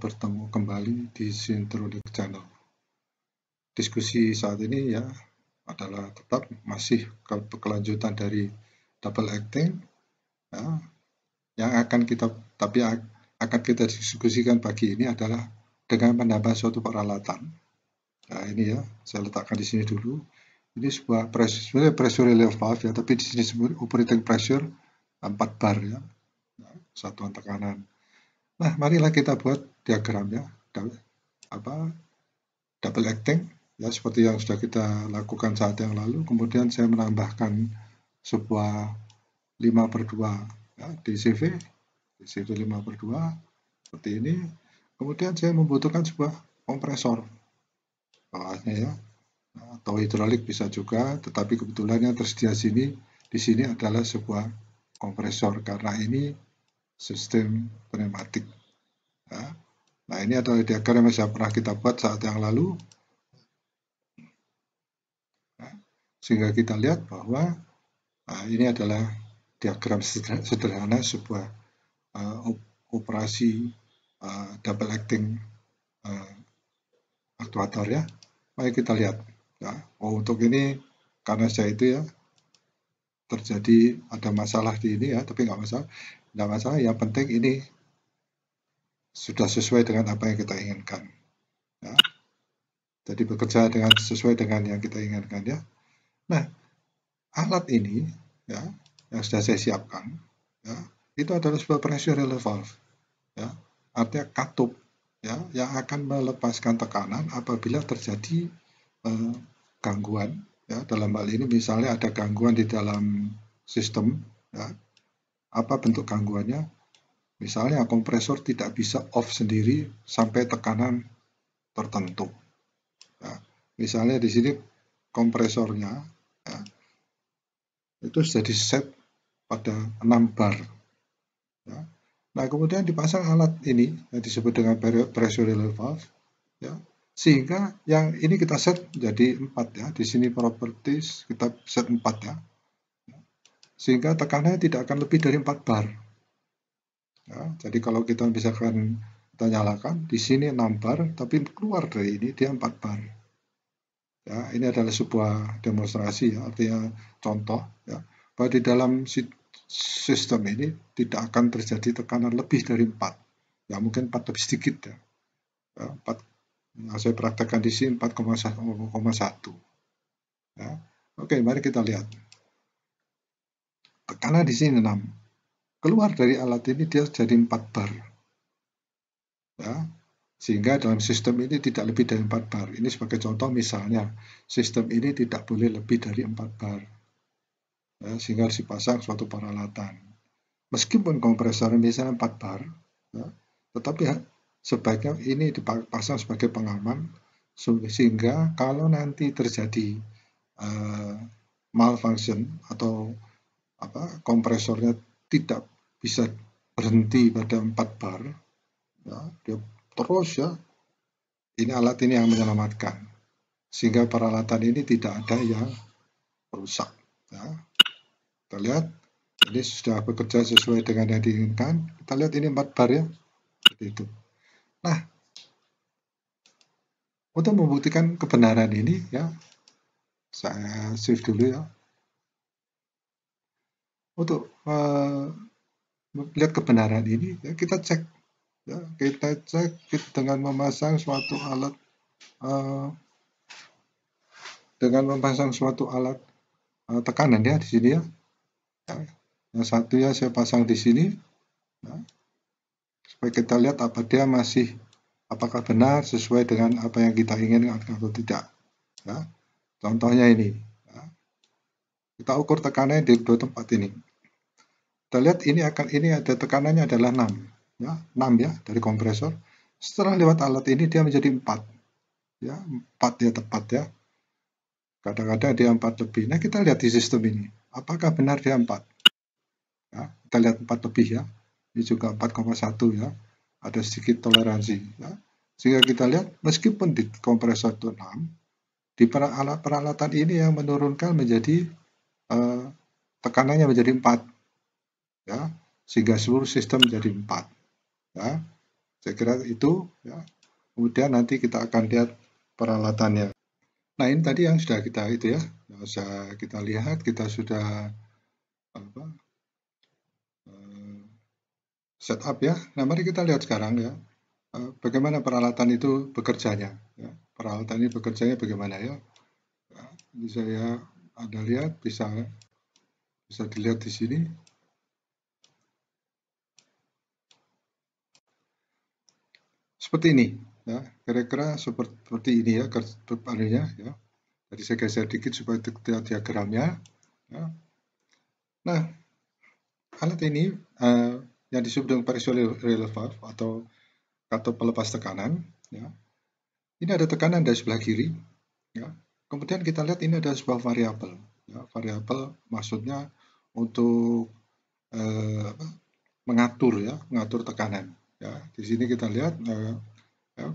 bertemu kembali di Sintronik Channel. Diskusi saat ini ya adalah tetap masih kelanjutan dari double acting ya, yang akan kita tapi akan kita diskusikan pagi ini adalah dengan menambah suatu peralatan. Nah, ini ya, saya letakkan di sini dulu. Ini sebuah pressure, pressure relief valve ya, tapi di sini operating pressure 4 bar ya, satuan tekanan Nah, marilah kita buat diagramnya, apa double acting, ya seperti yang sudah kita lakukan saat yang lalu. Kemudian saya menambahkan sebuah 5 per 2 ya, di CV, di CV 5 per 2, seperti ini. Kemudian saya membutuhkan sebuah kompresor bawahnya ya, nah, atau hidrolik bisa juga, tetapi kebetulan yang tersedia sini, di sini adalah sebuah kompresor karena ini sistem pneumatik. Ya. Nah, ini adalah diagram yang sudah pernah kita buat saat yang lalu. Ya. Sehingga kita lihat bahwa nah, ini adalah diagram sederhana sebuah uh, operasi uh, double acting uh, aktuator ya. Mari kita lihat. Ya. Oh, untuk ini karena saya itu ya terjadi ada masalah di ini ya, tapi nggak masalah. Tidak masalah, yang penting ini sudah sesuai dengan apa yang kita inginkan. Ya. Jadi bekerja dengan sesuai dengan yang kita inginkan ya. Nah, alat ini ya yang sudah saya siapkan ya, itu adalah sebuah pressure relief valve. Ya. Artinya katup ya yang akan melepaskan tekanan apabila terjadi eh, gangguan ya dalam hal ini misalnya ada gangguan di dalam sistem ya apa bentuk gangguannya misalnya kompresor tidak bisa off sendiri sampai tekanan tertentu ya, misalnya di sini kompresornya ya, itu sudah di set pada 6 bar ya. nah kemudian dipasang alat ini yang disebut dengan pressure relief valve ya, sehingga yang ini kita set jadi 4 ya di sini properties kita set 4 ya sehingga tekanannya tidak akan lebih dari 4 bar. Ya, jadi kalau kita misalkan kita nyalakan, di sini 6 bar, tapi keluar dari ini dia 4 bar. Ya, ini adalah sebuah demonstrasi, ya, artinya contoh, ya, bahwa di dalam sistem ini tidak akan terjadi tekanan lebih dari 4. Ya, mungkin 4 lebih sedikit, ya. ya 4, nah, saya praktekkan di sini 4,1. Ya. Oke, mari kita lihat tekanan di sini 6. Keluar dari alat ini dia jadi 4 bar. Ya. Sehingga dalam sistem ini tidak lebih dari 4 bar. Ini sebagai contoh misalnya, sistem ini tidak boleh lebih dari 4 bar. Ya, sehingga harus dipasang suatu peralatan. Meskipun kompresor misalnya 4 bar, ya, tetapi sebaiknya ini dipasang sebagai pengaman sehingga kalau nanti terjadi uh, malfunction atau apa kompresornya tidak bisa berhenti pada 4 bar ya, dia terus ya ini alat ini yang menyelamatkan sehingga peralatan ini tidak ada yang rusak ya. kita lihat ini sudah bekerja sesuai dengan yang diinginkan kita lihat ini 4 bar ya seperti itu nah untuk membuktikan kebenaran ini ya saya save dulu ya untuk, uh, eh, melihat kebenaran ini ya kita cek, ya kita cek dengan memasang suatu alat, uh, dengan memasang suatu alat, uh, tekanan ya di sini ya. Ya, yang ya saya pasang di sini, ya. Supaya kita lihat apa dia masih apakah benar sesuai dengan apa yang kita inginkan atau tidak, ya. Contohnya ini. Kita ukur tekanannya di dua tempat ini. Kita lihat ini akan ini ada tekanannya adalah 6 ya, 6 ya dari kompresor. Setelah lewat alat ini dia menjadi 4. Ya, 4 ya tepat ya. Kadang-kadang dia 4 lebih. Nah, kita lihat di sistem ini. Apakah benar dia 4? Ya, kita lihat 4 lebih ya. Ini juga 4,1 ya. Ada sedikit toleransi ya. Sehingga kita lihat meskipun di kompresor itu 6, di peralatan ini yang menurunkan menjadi Eh, tekanannya menjadi 4. Ya, sehingga seluruh sistem menjadi 4. Ya, saya kira itu. Ya. Kemudian nanti kita akan lihat peralatannya. Nah ini tadi yang sudah kita itu ya, sudah kita lihat, kita sudah apa, eh, setup ya. Nah mari kita lihat sekarang ya, eh, bagaimana peralatan itu bekerjanya. Ya. Peralatan ini bekerjanya bagaimana ya. ya saya anda lihat bisa bisa dilihat di sini. Seperti ini, ya. Kira-kira seperti ini ya, anunya ya. Jadi saya geser dikit supaya terlihat diagramnya. Ya. Nah, alat ini uh, yang disebut dengan pressure relief valve atau atau pelepas tekanan. Ya. Ini ada tekanan dari sebelah kiri. Ya. Kemudian kita lihat ini ada sebuah variabel. Ya, variabel maksudnya untuk eh, mengatur ya, mengatur tekanan. Ya, di sini kita lihat eh, ya,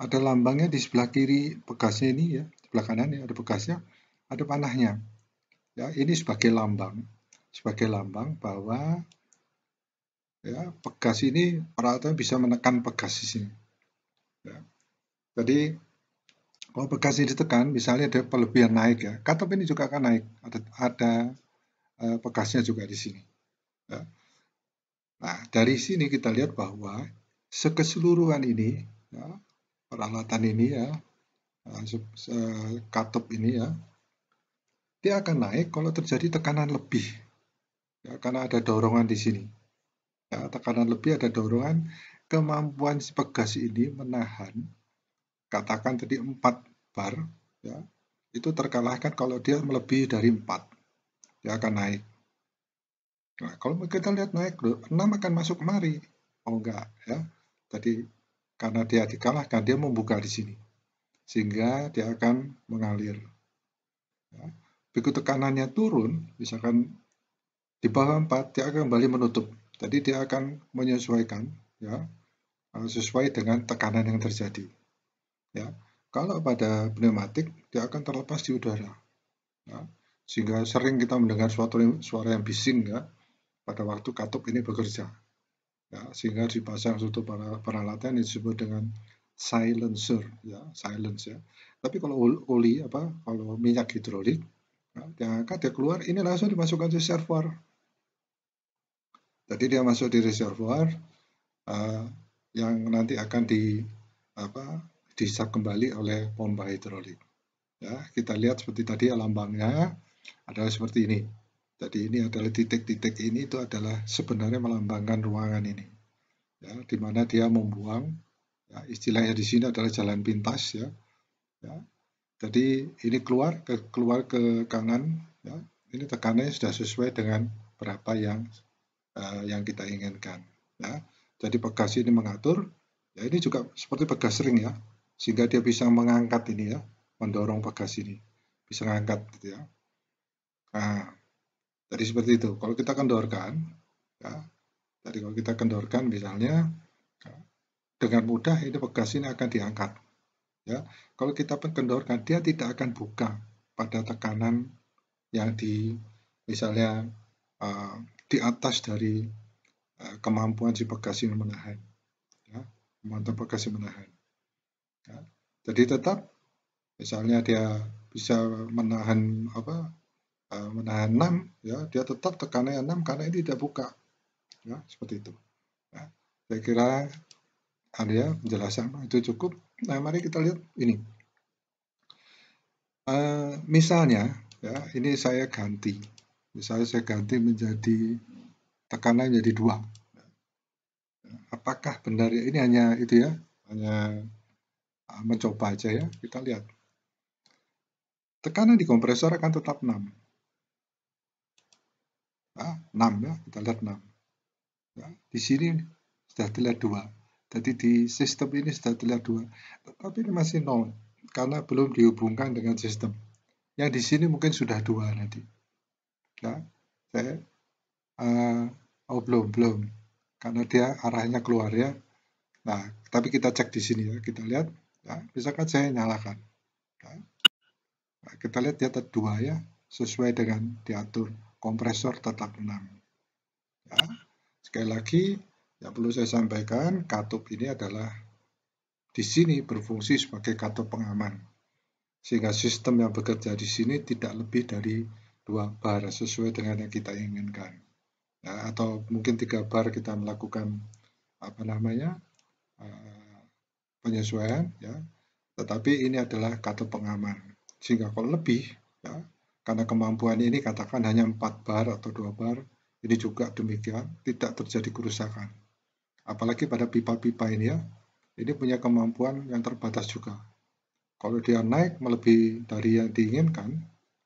ada lambangnya di sebelah kiri bekasnya ini ya, sebelah kanan ini ya, ada bekasnya, ada panahnya. Ya, ini sebagai lambang, sebagai lambang bahwa ya pegas ini peralatan bisa menekan pegas di sini. Ya. Jadi kalau ini ditekan, misalnya ada pelebihan naik ya, katup ini juga akan naik. Ada, ada e, bekasnya juga di sini. Ya. Nah, dari sini kita lihat bahwa sekeseluruhan ini, ya, peralatan ini ya, e, katup ini ya, dia akan naik kalau terjadi tekanan lebih. Ya, karena ada dorongan di sini. Ya, tekanan lebih ada dorongan kemampuan si pegas ini menahan katakan tadi 4 bar ya itu terkalahkan kalau dia melebihi dari 4 dia akan naik nah kalau kita lihat naik 6 akan masuk kemari oh enggak ya tadi karena dia dikalahkan dia membuka di sini sehingga dia akan mengalir ya. begitu tekanannya turun misalkan di bawah 4 dia akan kembali menutup jadi dia akan menyesuaikan ya sesuai dengan tekanan yang terjadi Ya, kalau pada pneumatik dia akan terlepas di udara. Ya, sehingga sering kita mendengar suatu suara yang bising ya pada waktu katup ini bekerja. Ya, sehingga dipasang suatu peralatan yang disebut dengan silencer ya, silence ya. Tapi kalau oli apa kalau minyak hidrolik Ya, akan dia keluar, ini langsung dimasukkan ke server Jadi dia masuk di reservoir uh, yang nanti akan di apa disap kembali oleh pompa hidrolik. Ya, kita lihat seperti tadi lambangnya adalah seperti ini. Tadi ini adalah titik-titik ini itu adalah sebenarnya melambangkan ruangan ini. Ya, di mana dia membuang ya, istilahnya di sini adalah jalan pintas ya. ya. Jadi ini keluar ke keluar ke kanan ya. Ini tekanannya sudah sesuai dengan berapa yang uh, yang kita inginkan ya. Jadi pegas ini mengatur, ya ini juga seperti pegas ring ya sehingga dia bisa mengangkat ini ya, mendorong pegas ini, bisa mengangkat gitu ya. Nah, tadi seperti itu. Kalau kita kendorkan, ya, tadi kalau kita kendorkan misalnya ya, dengan mudah ini pegas ini akan diangkat. Ya, kalau kita kendorkan dia tidak akan buka pada tekanan yang di misalnya uh, di atas dari uh, kemampuan si pegas ini menahan. Ya, kemampuan pegas menahan ya. jadi tetap misalnya dia bisa menahan apa e, menahan 6 ya dia tetap tekanannya 6 karena ini tidak buka ya seperti itu ya, saya kira ada penjelasan itu cukup nah mari kita lihat ini uh, misalnya ya ini saya ganti misalnya saya ganti menjadi tekanan menjadi dua ya. apakah benar ya? ini hanya itu ya hanya Ah, mencoba aja ya, kita lihat. Tekanan di kompresor akan tetap 6. Nah, 6 ya, kita lihat 6. Ya, di sini sudah terlihat 2. Jadi di sistem ini sudah terlihat 2. Tapi ini masih 0, karena belum dihubungkan dengan sistem. Yang di sini mungkin sudah 2 nanti. Ya, saya, uh, oh belum, belum. Karena dia arahnya keluar ya. Nah, tapi kita cek di sini ya, kita lihat Ya, kan saya nyalakan. Ya. Nah, kita lihat dia terdua ya, sesuai dengan diatur kompresor tetap 6. Ya. Sekali lagi, yang perlu saya sampaikan, katup ini adalah di sini berfungsi sebagai katup pengaman. Sehingga sistem yang bekerja di sini tidak lebih dari dua bar sesuai dengan yang kita inginkan. Ya, atau mungkin tiga bar kita melakukan apa namanya eh, penyesuaian ya tetapi ini adalah kata pengaman sehingga kalau lebih ya karena kemampuan ini katakan hanya 4 bar atau dua bar ini juga demikian tidak terjadi kerusakan apalagi pada pipa-pipa ini ya ini punya kemampuan yang terbatas juga kalau dia naik melebihi dari yang diinginkan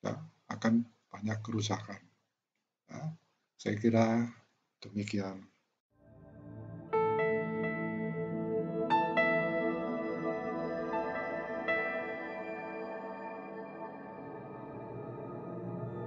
ya akan banyak kerusakan ya, saya kira demikian